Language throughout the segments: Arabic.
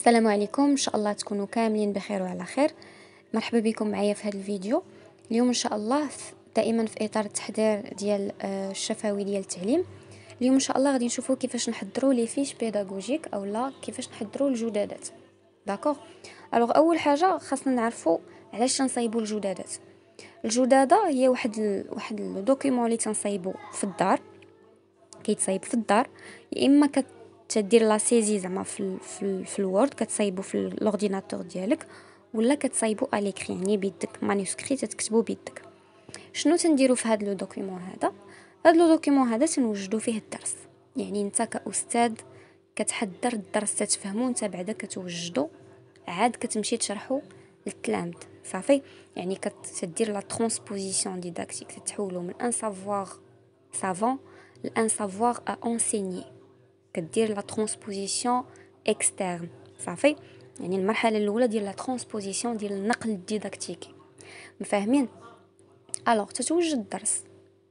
السلام عليكم ان شاء الله تكونوا كاملين بخير وعلى خير مرحبا بكم معايا في هذا الفيديو اليوم ان شاء الله دائما في اطار التحضير ديال آه، الشفوي ديال التعليم اليوم ان شاء الله غادي نشوفوا كيفاش نحضروا لي فيش بيداغوجيك اولا كيفاش نحضروا الجدادات داكوغ الوغ اول حاجه خاصنا نعرفوا علاش نصايبوا الجدادات الجداده هي واحد ال... واحد الدوكيومون اللي تنصايبو في الدار كيتصايب في الدار يا اما كت تدير لا سيزي زعما في في في الوورد كتصايبو في لورديناتور ديالك ولا كتصايبو اليكري يعني بيدك مانيسكري تتكتبو بيدك شنو تنديرو في هاد لو دوكيمون هذا هاد لو دوكيمون هذا تنوجدو فيه الدرس يعني انت كاستاذ كتحضر الدرس تتفهمو انت بعدا كتوجدو عاد كتمشي تشرحو للتلامد صافي يعني كتدير لا ترونسبوزيسيون ديداكتيك تتحولو من ان سافوار سافون لان سافوار ا انسيني كدير لا ترونسبوزيسيون اكسترن صافي يعني المرحله الاولى ديال لا ترونسبوزيسيون ديال النقل الديداكتيكي مفاهمين الوغ تتوجد الدرس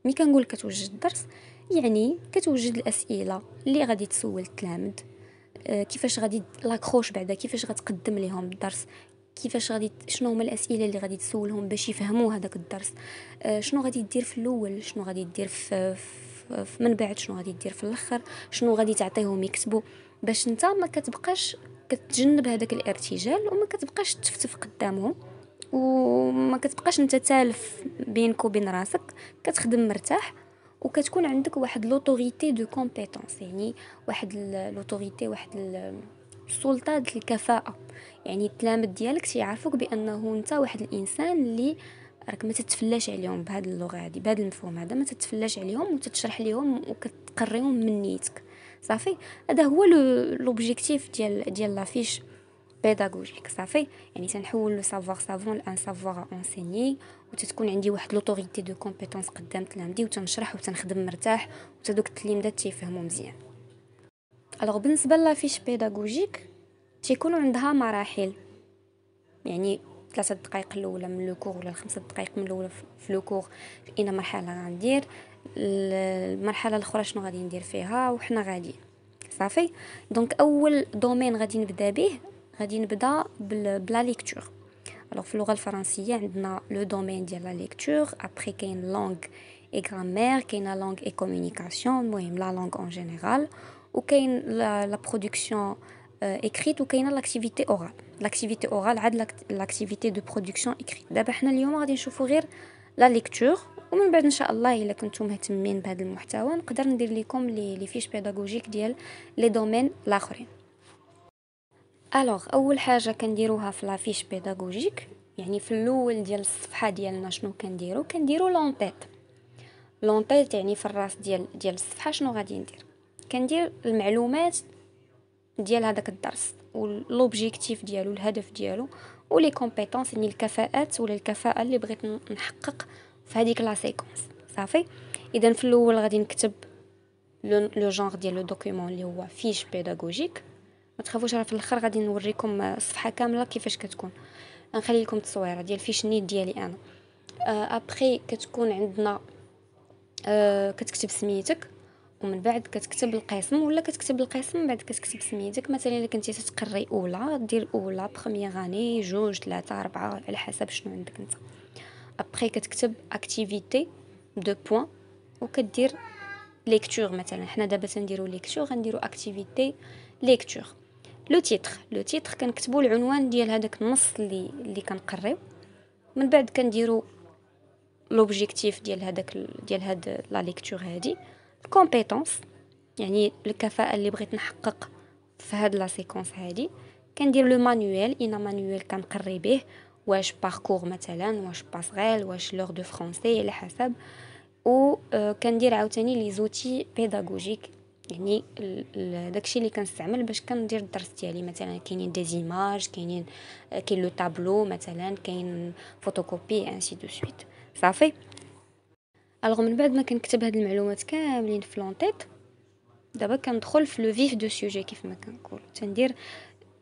مي كنقول كتوجد الدرس يعني كتوجد الاسئله اللي غادي تسول التلامذ آه، كيفاش غادي لاكروش بعدا كيفاش غتقدم ليهم الدرس كيفاش غادي شنو هما الاسئله اللي غادي تسولهم باش يفهموا هذاك الدرس آه، شنو غادي دير في الاول شنو غادي دير في, في من بعد شنو غادي دير في الاخر شنو غادي تعطيهم يكتبوا باش انت ما كتبقاش كتجنب هذاك الارتجال وما كتبقاش تفتف قدامهم وما كتبقاش انت تالف بينك وبين راسك كتخدم مرتاح وكتكون عندك واحد لوتوريتي دو كومبيتونس يعني واحد لوتوريتي واحد السلطه الكفاءه يعني التلامذ ديالك تيعرفوك بانه انت واحد الانسان اللي راك ما تتفلاش عليهم بهاد اللغه هادي بهاد المفهوم هذا ما تتفلاش عليهم وتتشرح ليهم وكتقريهم من نيتك صافي هذا هو لوبجيكتيف ديال ديال لافيش بيداغوجيك صافي يعني تنحول لو سافوار سافون لان سافوار اونسيني وتتكون عندي واحد لوتوريتي دو كومبيتونس قدام تلامدي وتنشرح وتنخدم مرتاح وتدوك التلمذات تيفهمو مزيان الوغ بالنسبه لافيش بيداغوجيك تيكون عندها مراحل يعني ثلاثة دقائق الاولى من لوكور ولا الخمسة دقائق من الاولى في لوكور اين مرحله غندير المرحله الاخرى شنو غادي ندير فيها وحنا غاديين صافي دونك اول دومين غادي نبدا به غادي نبدا بلا ليكتور الوغ في اللغه الفرنسيه عندنا لو دومين ديال لا ليكتور ابري كاين لونغ اي غرامير لا لونغ اي كومونيكاسيون المهم لا لونغ اون جينيرال وكاين لا برودكسيون اكريت وكاين لاكتيفيتي اورال لاكتيفيتي اورال عاد لاكتيفيتي دو برودكسيون اكري دابا حنا اليوم غادي نشوفو غير لا ليكتور ومن بعد ان شاء الله الا كنتو مهتمين بهذا المحتوى نقدر ندير لكم لي لي فيش بيداغوجيك ديال لي دومين الاخرين الوغ اول حاجه كنديروها في لافيش بيداغوجيك يعني في الاول ديال الصفحه ديالنا شنو كنديرو كنديرو لونتيت لونتيت يعني في الراس ديال ديال الصفحه شنو غادي ندير كندير المعلومات ديال هذاك الدرس والوبجيكتيف ديالو الهدف ديالو ولي كومبيتونس يعني الكفاءات ولا الكفاءه اللي بغيت نحقق في هذيك لا سيكونس صافي اذا في الاول غادي نكتب لو جونغ ديال لو دوكيومون اللي هو فيش بيداغوجيك ما تخافوش راه في الاخر غادي نوريكم الصفحه كامله كيفاش كتكون نخلي لكم التصويره ديال فيش نيت ديالي انا ابخي كتكون عندنا كتكتب سميتك ومن بعد كتكتب القسم ولا كتكتب القسم من بعد كتكتب سميتك مثلا الا كنتي تتقري اولى دير اولى بروميير غاني جوج ثلاثة أربعة على حسب شنو عندك نتا ابخي كتكتب اكتيفيتي دو بوين وكدير ليكتور مثلا حنا دابا تنديرو ليكتور غنديرو اكتيفيتي ليكتور لو تيتر لو تيتر كنكتبو العنوان ديال هذاك النص اللي اللي كنقريو من بعد كنديرو لوبجيكتيف ديال هذاك ديال هاد لا ليكتور هادي كومبيتونس يعني الكفاءه اللي بغيت نحقق في هاد لا سيكونس هادي كندير لو مانيوال انا مانيوال كنقري به واش باركور مثلا واش باسغيل واش لور دو فرونسي على حسب و آه، كندير عاوتاني لي زوتي بيداغوجيك يعني داكشي اللي كنستعمل باش كندير الدرس ديالي مثلا كاينين دي زيماج كاينين آه، كاين لو طابلو مثلا كاين فوتوكوبي انسي دو سويت صافي الوغ من بعد ما كنكتب هاد المعلومات كاملين في لونتيت دابا كندخل في لو فيف دو سوجي كيف ما كنقول تندير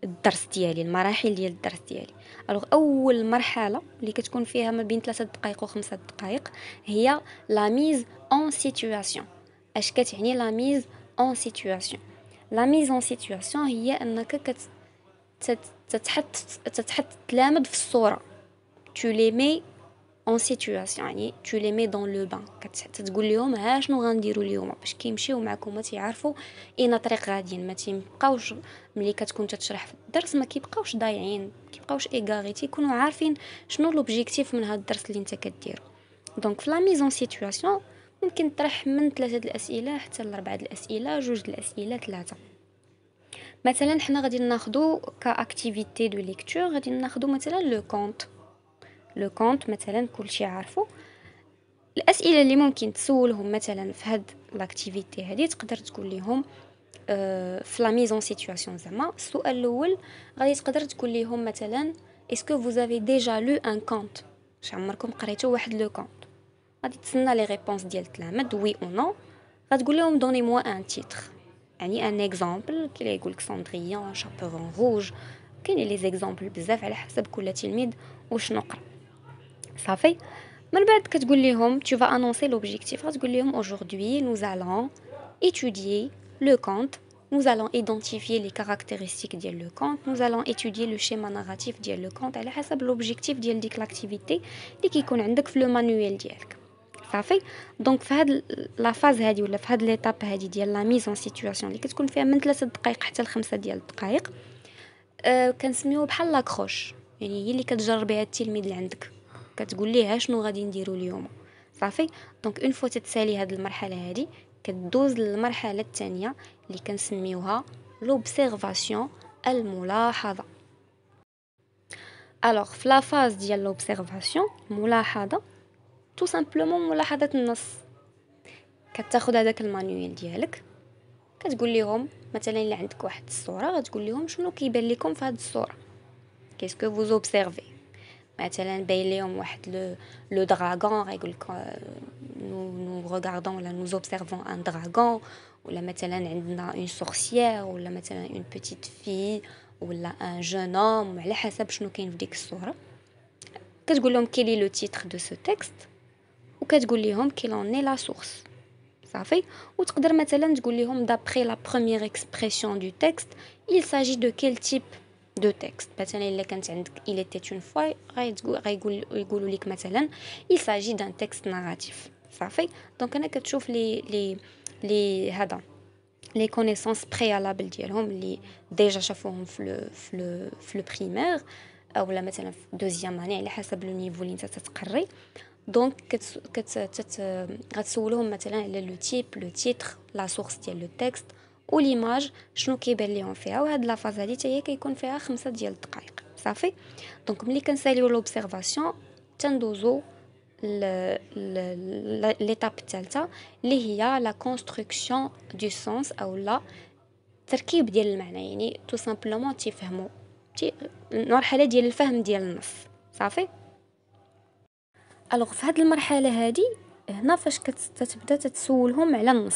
الدرس ديالي المراحل ديال الدرس ديالي الوغ اول مرحله اللي كتكون فيها ما بين 3 دقائق و5 دقائق هي لا ميز اون سيتوياسيون اش كتعني لا ميز اون سيتوياسيون لا ميز اون سيتوياسيون هي انك كت تتحط تتحط تلامد في الصوره tu les mets اون سيتوياسيون يعني تو لي مي دون لو بان تقول لهم ها شنو غنديروا اليوم باش كيمشيو معكم ما تيعرفوا اين طريق غاديين ما تيبقاوش ملي كتكون تشرح في الدرس ما كيبقاوش ضايعين كيبقاوش ايغاري تيكونوا عارفين شنو لوبجيكتيف من هاد الدرس اللي انت كديرو دونك في لا ميزون سيتوياسيون ممكن طرح من ثلاثه الاسئله حتى لاربعه الاسئله جوج الاسئله ثلاثه مثلا حنا غادي ناخدو كاكتيفيتي دو ليكتور غادي ناخدو مثلا لو كونت لو كونت مثلا كلشي عارفو الاسئله اللي ممكن تسولهم مثلا في هاد لاكتيفيتي هادي تقدر تقول لهم آه، في لا ميزون سيتوياسيون زعما السؤال الاول غادي تقدر تقول لهم مثلا اسكو فو افي ديجا لو ان كونت واش عمركم قريتو واحد لو كونت غادي تسنى لي ريبونس ديال التلامد وي او نو غتقول لهم دوني موا ان تيتر يعني ان اكزومبل كي يقول لك سوندريان شابورون روج كاين لي زيكزامبل بزاف على حسب كل تلميذ وشنو قرا Ça fait. بعد tu vas annoncer l'objectif aujourd'hui nous allons étudier le conte nous allons identifier les caractéristiques ديال le conte nous allons étudier le schéma narratif ديال le conte على حسب l'objectif ديال l'activité اللي كيكون عندك في manuel donc ديالك صافي دونك في هاد لا فاز هادي ولا في هاد ليتاب هادي ديال لا سيتوياسيون اللي كتكون فيها من 3 دقائق حتى ل 5 ديال كتقول ليه شنو غادي نديرو اليوم صافي دونك اون فوا تتسالي هاد المرحله هادي كدوز للمرحله الثانيه اللي كنسميوها لوبسيرفاسيون الملاحظه الوغ في فاز ديال لوبسيرفاسيون ملاحظه تو سامبلومون ملاحظه النص كتاخد هذاك المانيويل ديالك كتقول لهم مثلا الا عندك واحد الصوره غتقول لهم شنو كيبان لكم في هاد الصوره كيسكو فوز اوبسيرفي Par exemple, ou un le le dragon. Regul quand nous nous regardons nous observons un dragon ou la Madeleine a une sorcière ou la Madeleine une petite fille ou là un jeune homme. Les hezbollah nous qui nous disent ça. Que disent-ils quels est le titre de ce texte ou que disent-ils qu'elle est la source. Ça fait outre Madeleine disent-ils d'après la première expression du texte il s'agit de quel type deux textes. Parce était une fois Il s'agit d'un texte narratif. donc a les connaissances préalables déjà chez le euh, deuxième année. Donc euh, le type, le titre, la source, est le texte. وليماج شنو كيبان ليهم فيها وهاد لافاز هادي هي كيكون فيها خمسة ديال الدقائق صافي دونك ملي كنساليو لوبسيرفاسيون تندوزو ل ليتاب الثالثه اللي هي لا كونستركسيون دو سونس او لا تركيب ديال المعنى يعني تو سامبلومون تيفهمو تي المرحله ديال الفهم ديال النص صافي الوغ في هاد المرحله هادي هنا فاش كتبدا تتسولهم على النص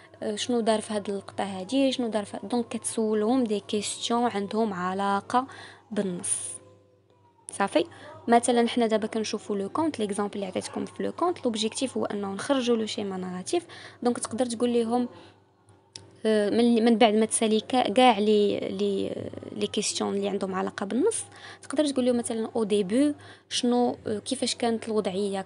شنو دار في هاد اللقطه هادي شنو دار في دونك كتسولهم دي كيستيون عندهم علاقه بالنص صافي مثلا حنا دابا كنشوفو لو كونت ليكزامبل اللي عطيتكم في لو كونت لوبجيكتيف هو انه نخرجوا لو شيما ناراتيف دونك تقدر تقول لهم آه، من من بعد ما تسالي كاع لي لي آه، لي كيسيون اللي عندهم علاقه بالنص تقدر تقول لهم مثلا او ديبو شنو آه، كيفاش كانت الوضعيه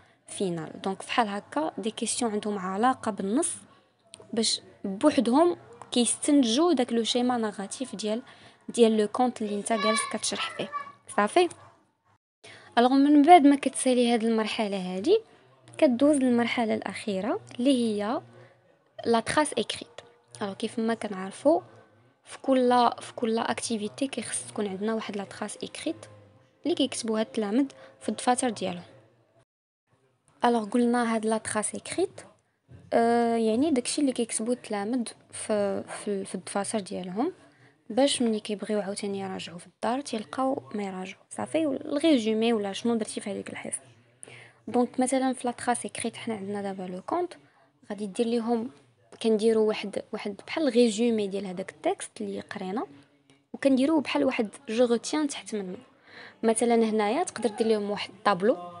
فينال دونك فحال هكا دي كيسيون عندهم علاقه بالنص باش بوحدهم كيستنتجوا داك لو شيما ناراتيف ديال ديال لو كونت اللي انت جالس كتشرح فيه صافي الوغ من بعد ما كتسالي هاد المرحله هادي كدوز للمرحله الاخيره اللي هي لا تراس اكريت الوغ كيف ما كنعرفوا في كل في كل اكتيفيتي كيخص تكون عندنا واحد لا تراس اكريت اللي كيكتبوها التلاميذ في الدفاتر ديالهم الوغ قلنا هاد لا تراس اكريت يعني داكشي لي كيكتبو التلامد ف في في الدفاتر ديالهم باش ملي كيبغيو عاوتاني يراجعو في الدار تيلقاو ما يراجعو صافي الريزومي ولا شنو درتي في هذيك الحصه دونك مثلا في لا تراس اكريت حنا عندنا دابا لو كونط غادي دير ليهم كنديرو واحد واحد بحال ريزومي ديال هذاك التكست اللي قرينا وكنديروه بحال واحد جو تحت منه مثلا هنايا تقدر دير لهم واحد طابلو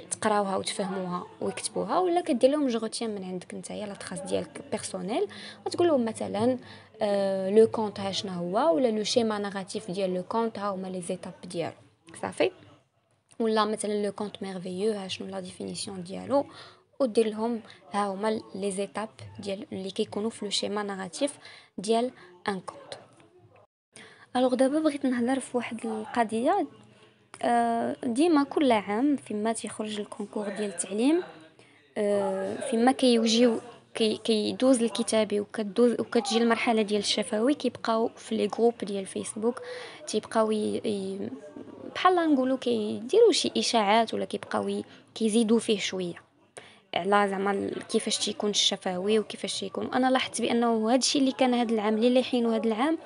تقراوها وتفهموها ويكتبوها ولا كدير لهم جوغوتيان من عندك نتايا لا تراس ديالك بيرسونيل وتقول لهم مثلا لو كونت ها شنو هو ولا لو شيما ناراتيف ديال لو كونت ها هما لي زيتاب ديالو صافي ولا مثلا لو كونت ميرفيو ها شنو لا ديفينيسيون ديالو ودير لهم ها هما لي زيتاب ديال اللي كيكونوا في لو شيما ناراتيف ديال ان كونت الوغ دابا بغيت نهضر في واحد القضيه آه، ديما كل عام فيما تيخرج الكونكور ديال التعليم آه، فيما كيوجيو كي كيدوز الكتابي وكدوز وكتجي المرحله ديال الشفوي كيبقاو في لي جروب ديال الفيسبوك تيبقاو بحال نقولوا كيديروا شي اشاعات ولا كيبقاو كيزيدوا فيه شويه على زعما كيفاش تيكون الشفوي وكيفاش يكون انا لاحظت بانه هذا الشيء اللي كان هذا العام اللي لاحينو هذا العام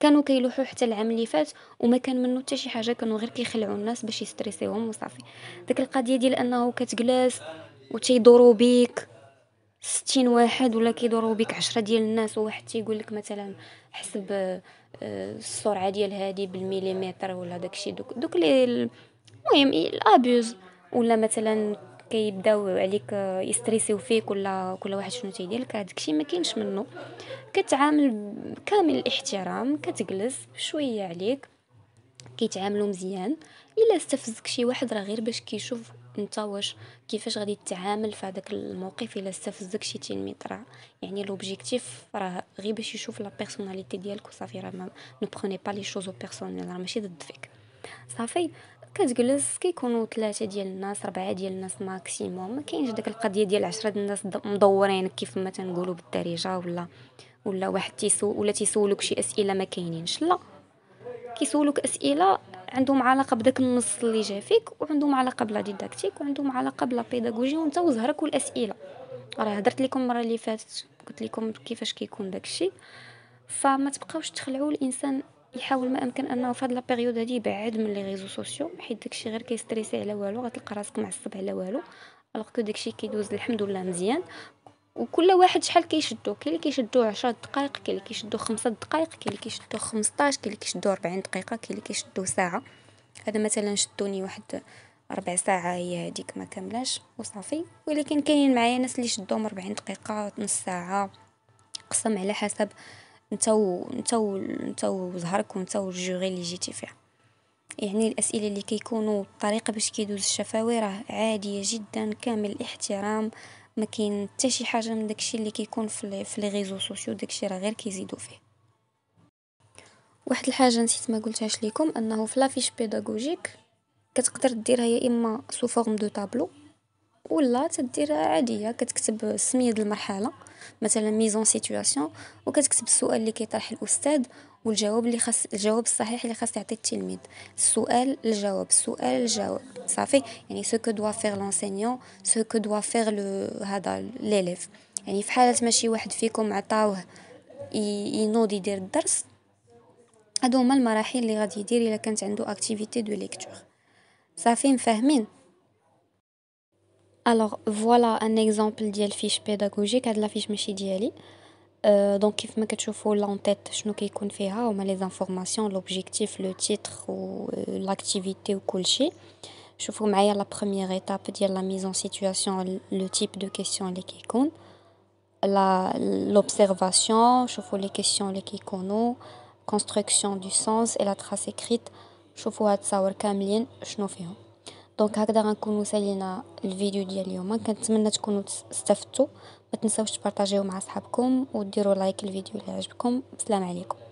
كانوا كيلوحوا حتى العام اللي فات وما كان منه حتى شي حاجه كانوا غير كيخلعوا الناس باش يستريسيهم وصافي ديك القضيه ديال انه كتجلس وتيدوروا بيك ستين واحد ولا كيدوروا بيك عشرة ديال الناس وواحد تيقول لك مثلا حسب آه، السرعه ديال هادي بالمليمتر ولا داكشي دوك دوك لي المهم الابيوز ولا مثلا كيبداو عليك يستريسيو فيك ولا كل واحد شنو تيدير لك الشيء ما كاينش منه كتعامل كامل الاحترام كتجلس شويه عليك كيتعاملوا مزيان الا استفزك شي واحد راه غير باش كيشوف انت واش كيفاش غادي تتعامل في هذاك الموقف الا استفزك شي تلميذ راه يعني لوبجيكتيف راه غير باش يشوف لا بيرسوناليتي ديالك وصافي راه نو بروني با لي شوز او بيرسونيل راه ماشي ضد فيك صافي كتجلس كيكونوا ثلاثه ديال الناس ربعه ديال الناس ماكسيموم ما كاينش داك القضيه ديال 10 الناس مدورين كيف ما تنقولوا بالدارجه ولا ولا واحد تيسو ولا تيسولوك شي اسئله ما كاينينش لا كيسولوك اسئله عندهم علاقه بداك النص اللي جا فيك وعندهم علاقه بلا ديداكتيك وعندهم علاقه بلا بيداغوجي وانت وزهرك والاسئله راه هضرت لكم المره اللي فاتت قلت لكم كيفاش كيكون داكشي فما تبقاوش تخلعوا الانسان يحاول ما امكن انه في هاد لا بيريود هادي يبعد من لي ريزو سوسيو حيت داكشي غير كيستريسي على والو غتلقى راسك معصب على والو الوغ كو داكشي كيدوز الحمد لله مزيان وكل واحد شحال كيشدو كاين اللي كيشدو 10 دقائق كاين اللي كيشدو 5 دقائق كاين اللي كيشدو 15 كاين اللي كيشدو 40 دقيقه كاين اللي كيشدو ساعه هذا مثلا شدوني واحد ربع ساعه هي هذيك ما كاملاش وصافي ولكن كاينين معايا ناس اللي شدوهم 40 دقيقه نص ساعه قسم على حسب نتاو نتاو نتاو ظهرك ونتاو الجوغي اللي جيتي فيها يعني الاسئله اللي كيكونوا الطريقه باش كيدوز الشفوي راه عاديه جدا كامل الاحترام ما كاين حتى شي حاجه من داكشي اللي كيكون في في لي ريزو سوسيو داكشي راه غير كيزيدوا فيه واحد الحاجه نسيت ما قلتهاش لكم انه في لافيش بيداغوجيك كتقدر ديرها يا اما سو فورم دو طابلو ولا تديرها عاديه كتكتب سميه د المرحله مثلا ميزون سيتوياسيون وكتكتب السؤال اللي كيطرح الاستاذ والجواب اللي خاص الجواب الصحيح اللي خاص يعطي التلميذ السؤال الجواب السؤال الجواب صافي يعني سو كو دوا فيغ لونسيون سو كو دوا فيغ لو هذا ليليف يعني في حاله ماشي واحد فيكم عطاوه ينوض يدير الدرس هادو هما المراحل اللي غادي يدير الا كانت عنده اكتيفيتي دو ليكتور صافي مفاهمين Alors voilà un exemple de fiche pédagogique à de la fiche méchidiali. Euh, donc, il faut que l'entête, ce qui ou les informations, l'objectif, le titre, ou euh, l'activité, ou tout ce Je fais la première étape, dire la mise en situation, le type de questions, les la L'observation, je vous les questions, les construction du sens et la trace écrite. Je fais savoir, دونك هكذا غنكونوا سالينا الفيديو ديال اليوم كنتمنى تكونوا استفدتوا ما تنساوش تبارطاجيو مع صحابكم وديروا لايك الفيديو اللي عجبكم السلام عليكم